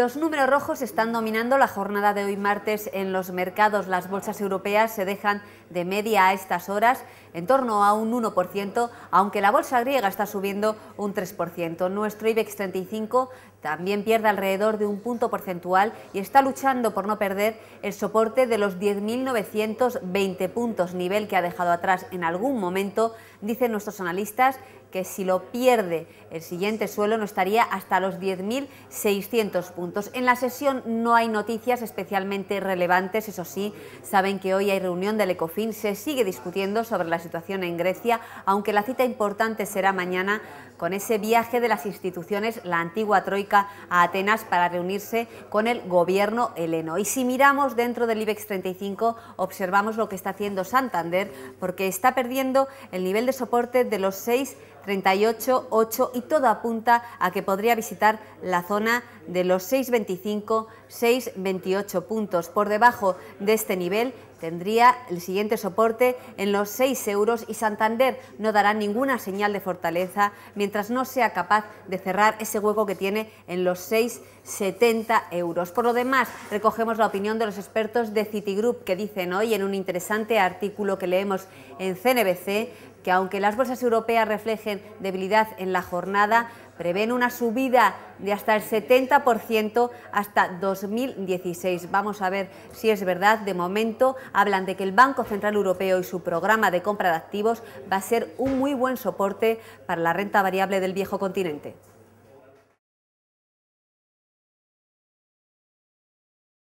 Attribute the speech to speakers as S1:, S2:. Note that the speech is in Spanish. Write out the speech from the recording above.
S1: Los números rojos están dominando la jornada de hoy martes en los mercados. Las bolsas europeas se dejan de media a estas horas en torno a un 1%, aunque la bolsa griega está subiendo un 3%. Nuestro IBEX 35 también pierde alrededor de un punto porcentual y está luchando por no perder el soporte de los 10.920 puntos, nivel que ha dejado atrás en algún momento, dicen nuestros analistas, que si lo pierde el siguiente suelo no estaría hasta los 10.600 puntos. En la sesión no hay noticias especialmente relevantes, eso sí, saben que hoy hay reunión del ECOFIN, se sigue discutiendo sobre la situación en Grecia, aunque la cita importante será mañana con ese viaje de las instituciones, la antigua Troika, a Atenas para reunirse con el gobierno heleno. Y si miramos dentro del IBEX 35, observamos lo que está haciendo Santander, porque está perdiendo el nivel de soporte de los seis... 38, 8 y todo apunta a que podría visitar la zona de los 6,25, 6,28 puntos. Por debajo de este nivel tendría el siguiente soporte en los 6 euros y Santander no dará ninguna señal de fortaleza mientras no sea capaz de cerrar ese hueco que tiene en los 6,70 euros. Por lo demás, recogemos la opinión de los expertos de Citigroup que dicen hoy en un interesante artículo que leemos en CNBC que aunque las bolsas europeas reflejen debilidad en la jornada, prevén una subida de hasta el 70% hasta 2016. Vamos a ver si es verdad. De momento hablan de que el Banco Central Europeo y su programa de compra de activos va a ser un muy buen soporte para la renta variable del viejo continente.